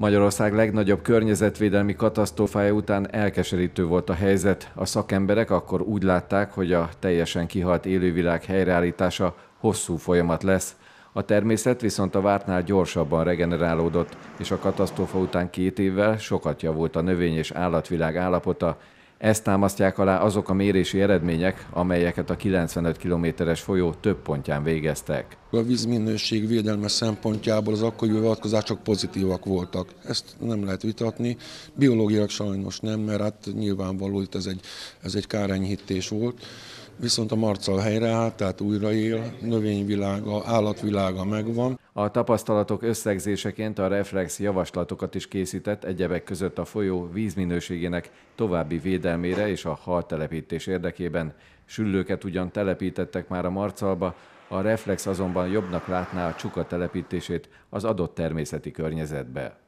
Magyarország legnagyobb környezetvédelmi katasztrófája után elkeserítő volt a helyzet. A szakemberek akkor úgy látták, hogy a teljesen kihalt élővilág helyreállítása hosszú folyamat lesz. A természet viszont a vártnál gyorsabban regenerálódott, és a katasztrófa után két évvel sokat javult a növény és állatvilág állapota, ezt támasztják alá azok a mérési eredmények, amelyeket a 95 kilométeres folyó több pontján végeztek. A vízminőség védelme szempontjából az akkori beavatkozások pozitívak voltak. Ezt nem lehet vitatni. Biológiak sajnos nem, mert hát nyilvánvaló, itt ez egy, ez egy kárenyhítés volt viszont a marcal helyreállt, tehát újraél, növényvilága, állatvilága megvan. A tapasztalatok összegzéseként a Reflex javaslatokat is készített egyebek között a folyó vízminőségének további védelmére és a hal telepítés érdekében. Süllőket ugyan telepítettek már a marcalba, a reflex azonban jobbnak látná a csuka telepítését az adott természeti környezetbe.